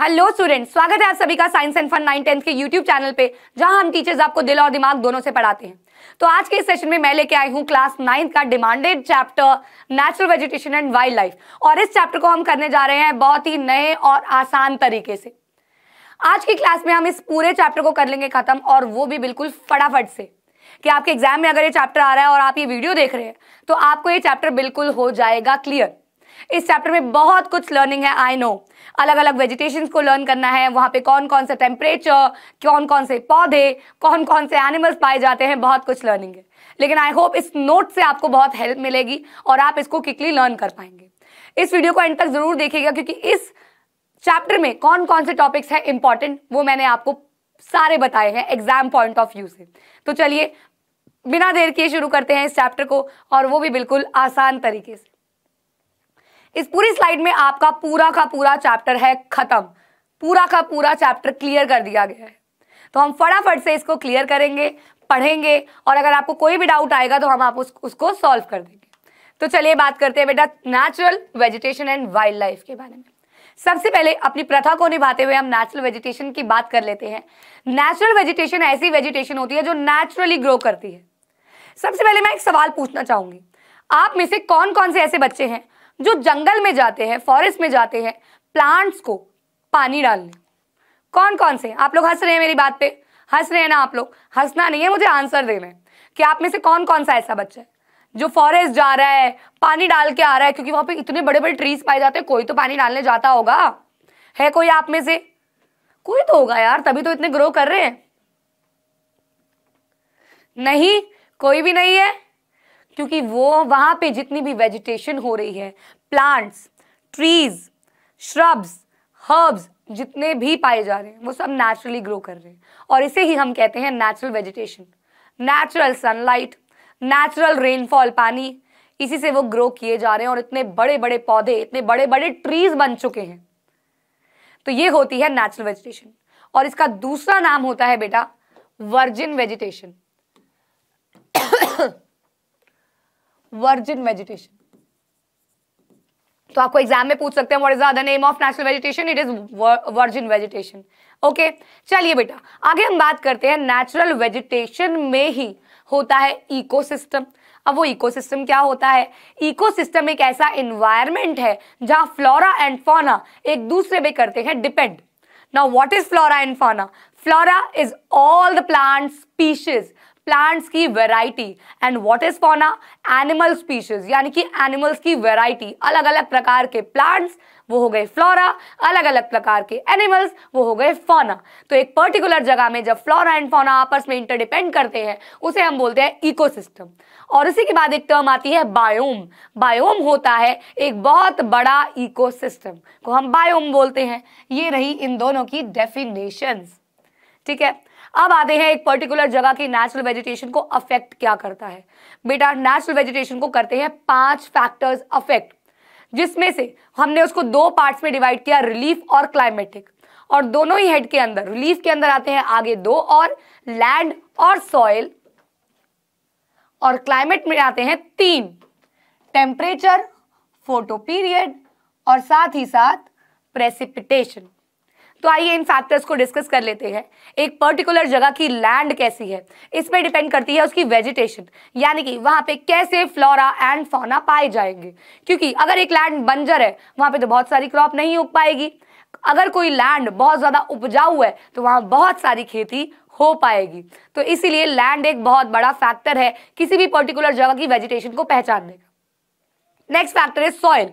hello student स्वागत है आप सभी का science and fun nine tenth के यूट्यूब चैनल पे जहां हम टीचर्स आपको दिल और दिमाग दोनों से पढ़ाते हैं तो आज के इस सेशन में मैं लेके आई हूँ क्लास नाइन्थ का demanded chapter natural vegetation and wild life और इस चैप्टर को हम करने जा रहे हैं बहुत ही नए और आसान तरीके से आज की क्लास में हम इस पूरे चैप्टर को कर लेंगे खत्म और वो भी बिल्कुल फटाफट से कि आपके एग्जाम में अगर ये चैप्टर आ रहा है और आप ये वीडियो देख रहे हैं तो आपको ये चैप्टर बिल्कुल हो जाएगा क्लियर इस चैप्टर में बहुत कुछ लर्निंग है आई नो अलग अलग वेजिटेशन को लर्न करना है वहां पे कौन कौन सा टेम्परेचर कौन कौन से पौधे कौन कौन से एनिमल्स पाए जाते हैं बहुत कुछ लर्निंग है लेकिन आई होप इस नोट से आपको बहुत हेल्प मिलेगी और आप इसको क्विकली लर्न कर पाएंगे इस वीडियो को एंड तक जरूर देखिएगा क्योंकि इस चैप्टर में कौन कौन से टॉपिक्स है इंपॉर्टेंट वो मैंने आपको सारे बताए हैं एग्जाम पॉइंट ऑफ व्यू से तो चलिए बिना देर किए शुरू करते हैं इस चैप्टर को और वो भी बिल्कुल आसान तरीके से इस पूरी स्लाइड में आपका पूरा का पूरा चैप्टर है खत्म पूरा का पूरा चैप्टर क्लियर कर दिया गया है तो हम फटाफट से इसको क्लियर करेंगे पढ़ेंगे और अगर आपको कोई भी डाउट आएगा तो हम आप उस, उसको सॉल्व कर देंगे तो चलिए बात करते हैं बेटा natural vegetation and wild wildlife के बारे में सबसे पहले अपनी प्रथा को निभाते हुए हम नेचुरल वेजिटेशन की बात कर लेते हैं नेचुरल वेजिटेशन ऐसी वेजिटेशन होती है जो नेचुरली ग्रो करती है सबसे पहले मैं एक सवाल पूछना चाहूंगी आप में से कौन कौन से ऐसे बच्चे हैं जो जंगल में जाते हैं फॉरेस्ट में जाते हैं प्लांट्स को पानी डालने कौन कौन से आप लोग हंस रहे हैं मेरी बात पे हंस रहे हैं ना आप लोग हंसना नहीं है मुझे आंसर देना है कि आप में से कौन कौन सा ऐसा बच्चा है जो फॉरेस्ट जा रहा है पानी डाल के आ रहा है क्योंकि वहां पे इतने बड़े बड़े ट्रीज पाए जाते हैं कोई तो पानी डालने जाता होगा है कोई आप में से कोई तो होगा यार तभी तो इतने ग्रो कर रहे हैं नहीं कोई भी नहीं है क्योंकि वो वहां पे जितनी भी वेजिटेशन हो रही है प्लांट्स ट्रीज श्रब्स हर्ब्स जितने भी पाए जा रहे हैं वो सब नेचुरली ग्रो कर रहे हैं और इसे ही हम कहते हैं natural vegetation natural sunlight natural rainfall पानी इसी से वो ग्रो किए जा रहे हैं और इतने बड़े बड़े पौधे इतने बड़े बड़े ट्रीज बन चुके हैं तो ये होती है नेचुरल वेजिटेशन और इसका दूसरा नाम होता है बेटा वर्जिन वेजिटेशन वर्जिन वेजिटेशन तो आपको एग्जाम में पूछ सकते हैं what is the name of natural vegetation it is virgin vegetation okay चलिए बेटा आगे हम बात करते हैं नेचुरल वेजिटेशन में ही होता है इकोसिस्टम अब वो इकोसिस्टम क्या होता है इकोसिस्टम एक ऐसा इन्वायरमेंट है जहां फ्लोरा एंड फौना एक दूसरे पे करते हैं depend now what is flora and fauna flora is all the plant species plants की variety and what is fauna animal species यानी कि एनिमल्स की वेराइटी अलग अलग प्रकार के प्लांट्स वो हो गए फ्लोरा अलग अलग प्रकार के एनिमल्स वो हो गए फौना तो एक पर्टिकुलर जगह में जब फ्लोरा एंड फौना आपस में इंटरडिपेंड करते हैं उसे हम बोलते हैं इकोसिस्टम और इसी के बाद एक टर्म आती है बायोम बायोम होता है एक बहुत बड़ा इकोसिस्टम को हम बायोम बोलते हैं ये रही इन दोनों की डेफिनेशंस ठीक है अब आते हैं एक पर्टिकुलर जगह की नेचुरल वेजिटेशन को अफेक्ट क्या करता है बेटा नेचुरल वेजिटेशन को करते हैं पांच फैक्टर्स अफेक्ट जिसमें से हमने उसको दो पार्ट्स में डिवाइड किया रिलीफ और क्लाइमेटिक और दोनों ही हेड के अंदर रिलीफ के अंदर आते हैं आगे दो और लैंड और सॉइल और क्लाइमेट में आते हैं तीन टेम्परेचर फोटो पीरियड और साथ ही साथ प्रेसिपिटेशन तो आइए इन फैक्टर्स को डिस्कस कर लेते हैं एक पर्टिकुलर जगह की लैंड कैसी है इस पर डिपेंड करती है उसकी वेजिटेशन यानी कि वहां पे कैसे फ्लोरा एंड फोना पाए जाएंगे क्योंकि अगर एक लैंड बंजर है वहां पे तो बहुत सारी क्रॉप नहीं उग पाएगी अगर कोई लैंड बहुत ज़्यादा उपजाऊ है तो वहां बहुत सारी खेती हो पाएगी तो इसीलिए लैंड एक बहुत बड़ा फैक्टर है किसी भी पर्टिकुलर जगह की वेजिटेशन को पहचानने का नेक्स्ट फैक्टर है सॉइल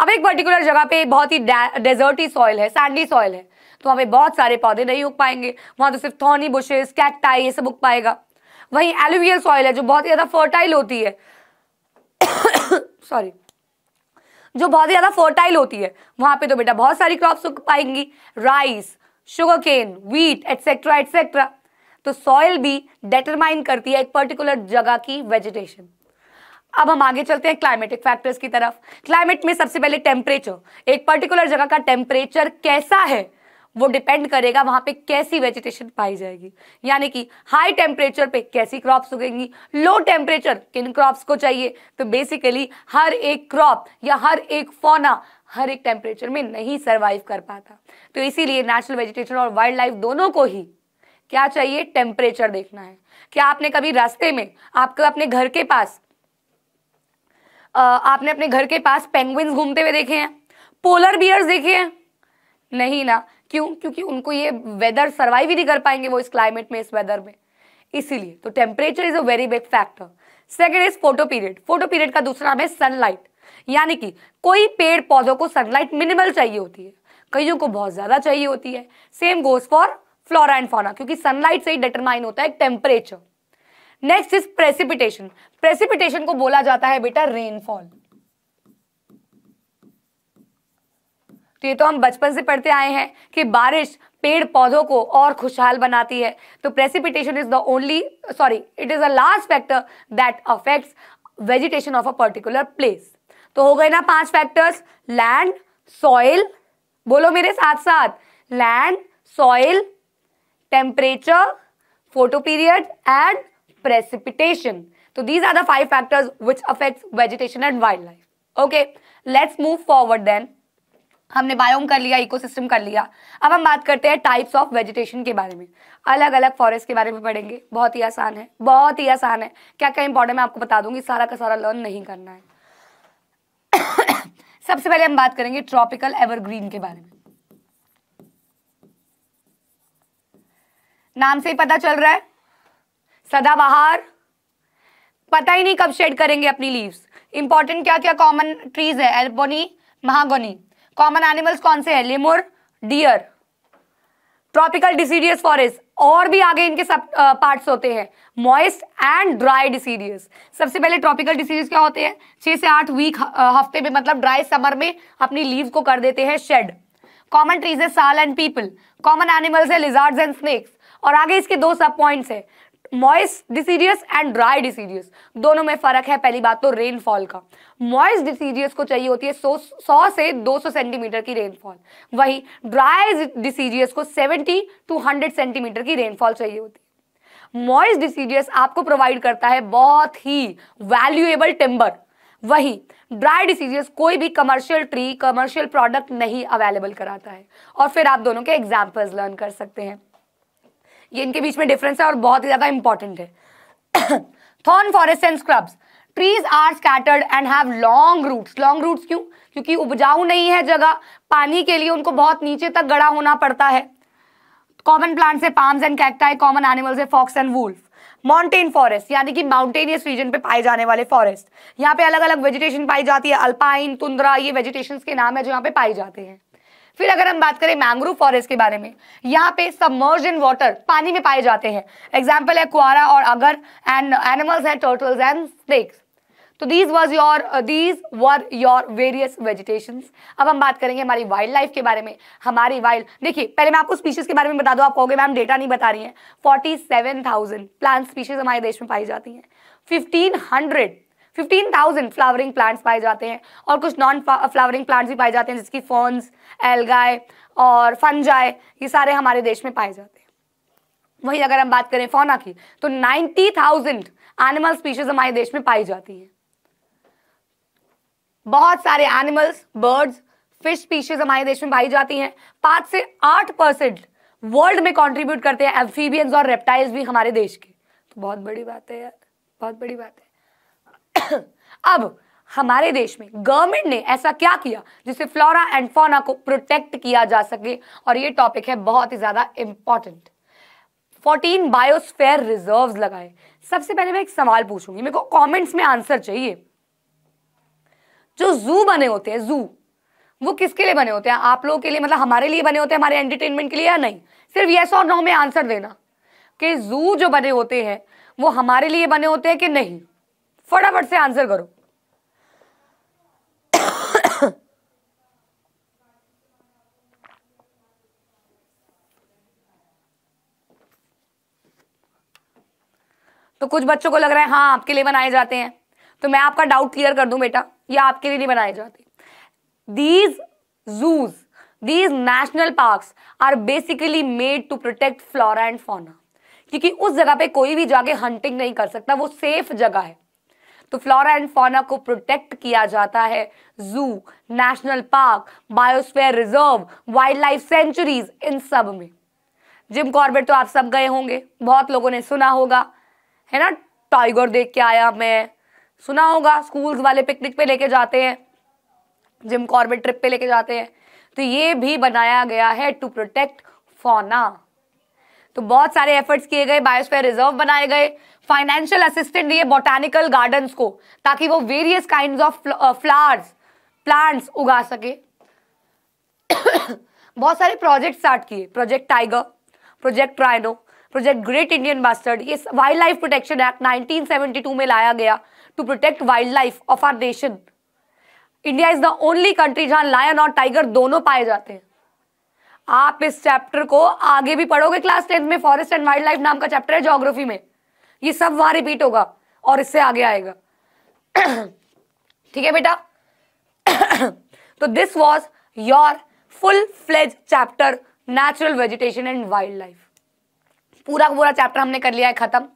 अब एक पर्टिकुलर जगह पे बहुत ही डेजर्टी सॉइल है सैंडी सॉइल है तो वहां पर बहुत सारे पौधे नहीं उग पाएंगे वहां तो सिर्फ थोनी बुशेस कैकटाई ये सब उग पाएगा वही एलुवियल सॉइल है जो बहुत ही ज़्यादा फर्टाइल होती है सॉरी जो बहुत ही ज़्यादा फर्टाइल होती है वहां पे तो बेटा बहुत सारी क्रॉप उग पाएंगी rice sugarcane wheat etcetera etcetera तो सॉइल भी डिटरमाइन करती है एक पर्टिकुलर जगह की वेजिटेशन अब हम आगे चलते हैं क्लाइमेटिक फैक्टर्स की तरफ क्लाइमेट में सबसे पहले टेम्परेचर एक पर्टिकुलर जगह का टेम्परेचर कैसा है वो डिपेंड करेगा वहां पे कैसी वेजिटेशन पाई जाएगी यानी कि हाई टेम्परेचर पे कैसी क्रॉप्स उगेंगी लो टेम्परेचर किन क्रॉप्स को चाहिए तो बेसिकली हर एक क्रॉप या हर एक फोना हर एक टेम्परेचर में नहीं सर्वाइव कर पाता तो इसीलिए नेचुरल वेजिटेशन और वाइल्ड लाइफ दोनों को ही क्या चाहिए टेम्परेचर देखना है क्या आपने कभी रास्ते में आपको अपने घर के पास आ, आपने अपने घर के पास पेंगुइन्स घूमते हुए देखे हैं पोलर बियर्स देखे हैं नहीं ना क्यों क्योंकि उनको ये वेदर सर्वाइव ही नहीं कर पाएंगे वो इस क्लाइमेट में इस वेदर में इसीलिए तो temperature is a very big factor second is photoperiod photoperiod का दूसरा नाम है सनलाइट यानी कि कोई पेड़ पौधों को सनलाइट मिनिमल चाहिए होती है कईयों को बहुत ज़्यादा चाहिए होती है same goes for flora and fauna क्योंकि सनलाइट से ही डिटरमाइन होता है temperature next is precipitation precipitation को बोला जाता है बेटा रेनफॉल तो ये तो हम बचपन से पढ़ते आए हैं कि बारिश पेड़ पौधों को और खुशहाल बनाती है तो precipitation is the only sorry it is a large factor that affects vegetation of a particular place तो हो गए ना पांच फैक्टर्स लैंड सॉइल बोलो मेरे साथ साथ land soil temperature photoperiod and तो these are the five factors which affect vegetation and wild wildlife okay let's move forward then हमने बायोम कर लिया इकोसिस्टम कर लिया अब हम बात करते हैं टाइप्स ऑफ वेजिटेशन के बारे में अलग अलग फॉरेस्ट के बारे में पढ़ेंगे बहुत ही आसान है बहुत ही आसान है क्या क्या इंपॉर्टेंट मैं आपको बता दूंगी सारा का सारा लर्न नहीं करना है सबसे पहले हम बात करेंगे ट्रॉपिकल एवरग्रीन के बारे में नाम से ही पता चल रहा है सदाबहार पता ही नहीं कब शेड करेंगे अपनी लीव्स इंपॉर्टेंट क्या क्या कॉमन ट्रीज है एल्बोनी महागोनी कॉमन एनिमल्स कौन से हैं lemur deer tropical deciduous forest और भी आगे इनके सब पार्ट्स होते हैं मॉइस्ट एंड ड्राई डिसीडियस सबसे पहले ट्रॉपिकल डिसीडियस क्या होते हैं छह से आठ वीक हफ्ते में मतलब ड्राई समर में अपनी लीव को कर देते हैं शेड कॉमन ट्रीज है sal and peepal common animals है लिजार्ड एंड स्नेक्स और आगे इसके दो सब पॉइंट्स है moist deciduous and dry deciduous दोनों में फर्क है पहली बात तो रेनफॉल का मॉइस्ट डिसीडियस को चाहिए होती है 100 सौ से 200 सेंटीमीटर की रेनफॉल वही ड्राई डिसीडियस को 70 टू 100 सेंटीमीटर की रेनफॉल चाहिए होती है मॉइस्ट डिसीडियस आपको प्रोवाइड करता है बहुत ही वैल्यूएबल टिम्बर वही ड्राई डिसीजियस कोई भी कमर्शियल ट्री कमर्शियल प्रोडक्ट नहीं अवेलेबल कराता है और फिर आप दोनों के एग्जाम्पल्स लर्न कर सकते हैं ये इनके बीच में डिफरेंस है और बहुत ही ज़्यादा इंपॉर्टेंट है thorn forest and scrubs trees are scattered and have long roots long roots क्यों क्योंकि उपजाऊ नहीं है जगह पानी के लिए उनको बहुत नीचे तक गड़ा होना पड़ता है कॉमन प्लांट है palms and cacti common animals है fox and wolf mountain forest यानी कि माउंटेनियस रीजन पे पाए जाने वाले फॉरेस्ट यहाँ पे अलग अलग वेजिटेशन पाई जाती है अल्पाइन तुंद्रा ये वेजिटेशन के नाम है जो यहाँ पे पाए जाते हैं फिर अगर हम बात करें मैंग्रोव फॉरेस्ट के बारे में यहाँ पे सबमर्ज इन वाटर पानी में पाए जाते हैं एग्जाम्पल है कुआरा और अगर एंड एनिमल्स है टर्टल्स एंड स्नेक्स तो these was your these were your various vegetation अब हम बात करेंगे हमारी वाइल्ड लाइफ के बारे में हमारी वाइल्ड देखिए पहले मैं आपको स्पीशीज के बारे में बता दूं आप कहोगे मैम डेटा नहीं बता रही है forty seven thousand plant species हमारे देश में पाई जाती हैं fifteen hundred fifteen thousand flowering plants पाए जाते हैं और कुछ नॉन फ्लावरिंग प्लांट्स भी पाए जाते हैं जिसकी फोन्स एलगाय और फंजाय ये सारे हमारे देश में पाए जाते हैं वहीं अगर हम बात करें फोना की तो थाउजेंड एनिमल स्पीशीज हमारे देश में पाई जाती है बहुत सारे एनिमल्स बर्ड्स फिश स्पीशीज हमारे देश में पाई जाती हैं पांच से आठ परसेंट वर्ल्ड में कंट्रीब्यूट करते हैं एम्फीबियंस और रेप्टाइल्स भी हमारे देश के तो बहुत बड़ी बात है यार बहुत बड़ी बात है अब हमारे देश में गवर्नमेंट ने ऐसा क्या किया जिससे फ्लोरा एंड फोना को प्रोटेक्ट किया जा सके और ये टॉपिक है बहुत ही ज़्यादा इंपॉर्टेंट 14 बायोस्फेयर रिजर्व लगाए सबसे पहले मैं एक सवाल पूछूंगी मेरे को कमेंट्स में आंसर चाहिए जो जू बने होते हैं जू वो किसके लिए बने होते हैं आप लोगों के लिए मतलब हमारे लिए बने होते हैं हमारे एंटरटेनमेंट के लिए या नहीं सिर्फ येस और नो में आंसर देना कि जू जो बने होते हैं वो हमारे लिए बने होते हैं कि नहीं फटाफट से आंसर करो तो कुछ बच्चों को लग रहा है हाँ आपके लिए बनाए जाते हैं तो मैं आपका डाउट क्लियर कर दूं बेटा ये आपके लिए नहीं बनाए जाते these zoos these national park are basically made to protect flora and fauna क्योंकि उस जगह पे कोई भी जाके हंटिंग नहीं कर सकता वो सेफ जगह है तो फ्लोरा एंड फोना को प्रोटेक्ट किया जाता है zoo national park biosphere reserve wildlife sanctuaries इन सब में जिम कॉर्बेट तो आप सब गए होंगे बहुत लोगों ने सुना होगा है ना टाइगर देख के आया मैं सुना होगा स्कूल वाले पिकनिक पे लेके जाते हैं जिम कॉर्बेट ट्रिप पे लेके जाते हैं तो ये भी बनाया गया है टू प्रोटेक्ट फोना तो बहुत सारे एफर्ट्स किए गए बायोस्फेयर रिजर्व बनाए गए फाइनेंशियल असिस्टेंट दिए बोटानिकल गार्डन्स को ताकि वो various kind of flowers plants उगा सके बहुत सारे प्रोजेक्ट स्टार्ट किए project tiger project rhino project great Indian bustard ये वाइल्ड लाइफ प्रोटेक्शन एक्ट 1972 में लाया गया to protect wildlife of our nation India is the only country जहां लायन और टाइगर दोनों पाए जाते हैं आप इस चैप्टर को आगे भी पढ़ोगे क्लास टेंथ में फॉरेस्ट एंड वाइल्ड लाइफ नाम का चैप्टर है जोग्राफी में ये सब वहां रिपीट होगा और इससे आगे आएगा ठीक है बेटा तो this was your full fledged chapter natural vegetation and wild wildlife पूरा पूरा चैप्टर हमने कर लिया है खत्म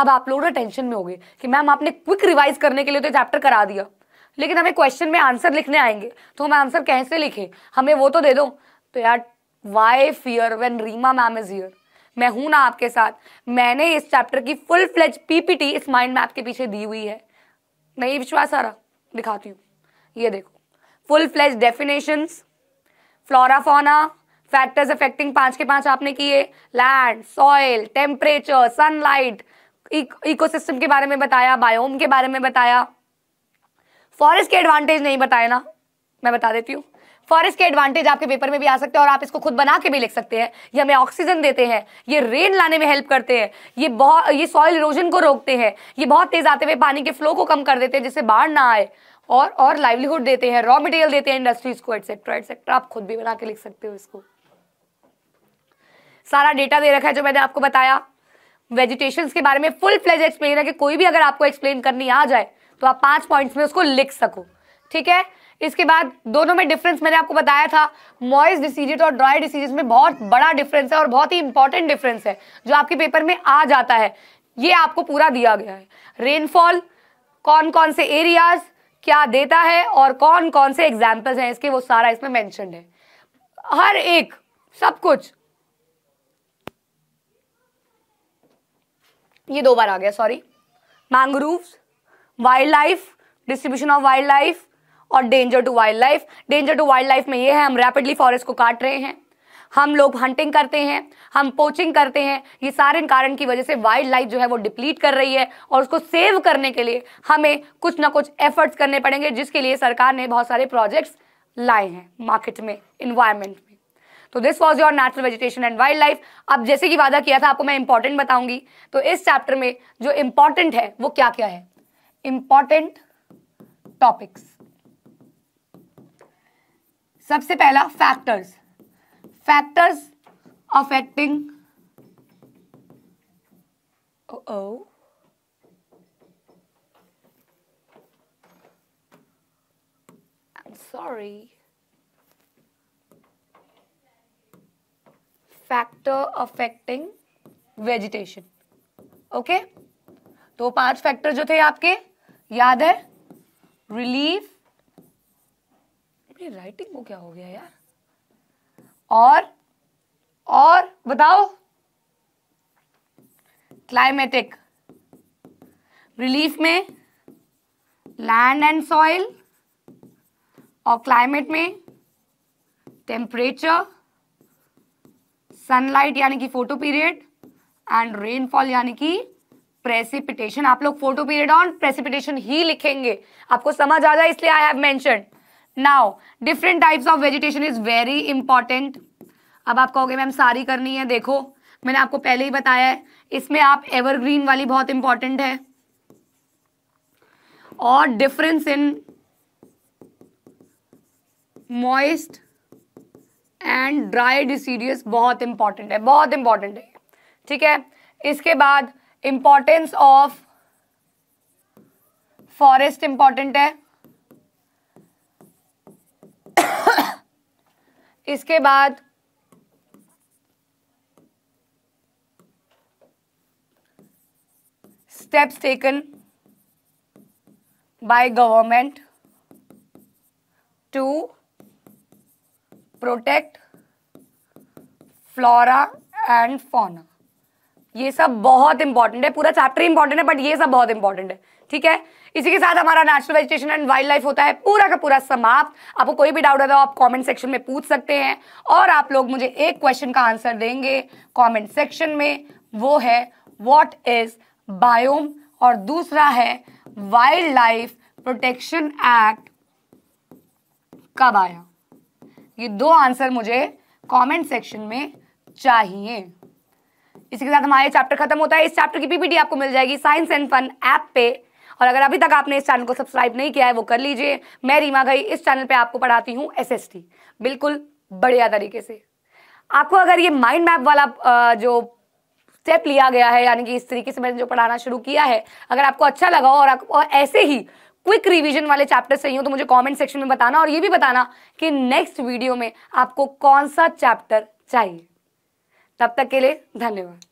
अब आप लोग ना टेंशन में हो गए कि मैम आपने क्विक रिवाइज करने के लिए तो चैप्टर करा दिया लेकिन हमें क्वेश्चन में आंसर लिखने आएंगे तो हम आंसर कैसे लिखे हमें वो तो दे दो तो यार why fear when Reema ma'am is here मैं हूं ना आपके साथ मैंने इस चैप्टर की फुल फ्लेज पीपीटी इस माइंड मैप के पीछे दी हुई है नहीं विश्वास आ रहा दिखाती हूँ ये देखो full fledged definitions flora fauna factors affecting पांच के पांच आपने किए land soil temperature sunlight ecosystem के बारे में बताया बायोम के बारे में बताया फॉरेस्ट के एडवांटेज नहीं बताए ना मैं बता देती हूँ फॉरेस्ट के एडवांटेज आपके पेपर में भी आ सकते हैं और आप इसको खुद बना के भी लिख सकते हैं ये हमें ऑक्सीजन देते हैं ये रेन लाने में हेल्प करते हैं ये बहुत ये सॉइल इरोजन को रोकते हैं ये बहुत तेज आते हुए पानी के फ्लो को कम कर देते हैं जिससे बाढ़ ना आए और और लाइवलीहुड देते हैं रॉ मटेरियल देते हैं इंडस्ट्रीज को एटसेट्रा एटसेट्रा आप खुद भी बना के लिख सकते हो इसको सारा डेटा दे रखा है जो मैंने आपको बताया वेजिटेशन के बारे में फुल फ्लेज एक्सप्लेन है कि कोई भी अगर आपको एक्सप्लेन करनी आ जाए तो आप पाँच पॉइंट्स में उसको लिख सको ठीक है इसके बाद दोनों में डिफरेंस मैंने आपको बताया था मॉइस डिसीजेज और ड्राई डिसीजेज में बहुत बड़ा डिफरेंस है और बहुत ही इंपॉर्टेंट डिफरेंस है जो आपके पेपर में आ जाता है ये आपको पूरा दिया गया है रेनफॉल कौन कौन से एरियाज क्या देता है और कौन कौन से एग्जाम्पल्स हैं इसके वो सारा इसमें मैंशनड है हर एक सब कुछ ये दो बार आ गया sorry mangroves wildlife distribution of wild life और danger to wildlife danger to wildlife में ये है हम रैपिडली फॉरेस्ट को काट रहे हैं हम लोग हंटिंग करते हैं हम पोचिंग करते हैं ये सारे कारण की वजह से वाइल्ड लाइफ जो है वो डिप्लीट कर रही है और उसको सेव करने के लिए हमें कुछ ना कुछ एफर्ट्स करने पड़ेंगे जिसके लिए सरकार ने बहुत सारे प्रोजेक्ट्स लाए हैं मार्केट में इन्वायरमेंट में तो this was your natural vegetation and wild wildlife अब जैसे कि वादा किया था आपको मैं इंपॉर्टेंट बताऊंगी तो इस चैप्टर में जो इंपॉर्टेंट है वो क्या क्या है इंपॉर्टेंट टॉपिक्स सबसे पहला factors factors affecting oh sorry factor affecting vegetation okay तो पांच फैक्टर जो थे आपके याद है रिलीफ राइटिंग को क्या हो गया यार और और बताओ क्लाइमेटिक रिलीफ में लैंड एंड सॉइल और क्लाइमेट में टेम्परेचर सनलाइट यानी कि फोटो पीरियड एंड रेनफॉल यानी कि प्रेसिपिटेशन आप लोग फोटो पीरियड ऑन प्रेसिपिटेशन ही लिखेंगे आपको समझ आ जाए इसलिए I have mention now different types of vegetation is very important अब आप कहोगे मैम सारी करनी है देखो मैंने आपको पहले ही बताया है इसमें आप एवरग्रीन वाली बहुत इंपॉर्टेंट है और difference in moist and dry deciduous बहुत इंपॉर्टेंट है बहुत इंपॉर्टेंट है ठीक है इसके बाद इंपॉर्टेंस ऑफ फॉरेस्ट इंपॉर्टेंट है इसके बाद steps taken by government to protect flora and fauna ये सब बहुत इंपॉर्टेंट है पूरा चैप्टर इंपॉर्टेंट है बट ये सब बहुत इंपॉर्टेंट है ठीक है इसी के साथ हमारा national vegetation and wild wildlife होता है पूरा का पूरा समाप्त आपको कोई भी डाउट होता है तो आप कमेंट सेक्शन में पूछ सकते हैं और आप लोग मुझे एक क्वेश्चन का आंसर देंगे कमेंट सेक्शन में वो है व्हाट इज बायोम और दूसरा है वाइल्ड लाइफ प्रोटेक्शन एक्ट कब आया ये दो आंसर मुझे कमेंट सेक्शन में चाहिए इसी के साथ हमारा चैप्टर खत्म होता है इस चैप्टर की पीपीटी आपको मिल जाएगी साइंस एंड फन ऐप पे और अगर अभी तक आपने इस चैनल को सब्सक्राइब नहीं किया है वो कर लीजिए मैं रीमा गई इस चैनल पे आपको पढ़ाती हूँ एस बिल्कुल बढ़िया तरीके से आपको अगर ये माइंड मैप वाला जो स्टेप लिया गया है यानी कि इस तरीके से मैंने जो पढ़ाना शुरू किया है अगर आपको अच्छा लगा और, और ऐसे ही क्विक रिवीजन वाले चैप्टर चाहिए हो तो मुझे कमेंट सेक्शन में बताना और ये भी बताना कि नेक्स्ट वीडियो में आपको कौन सा चैप्टर चाहिए तब तक के लिए धन्यवाद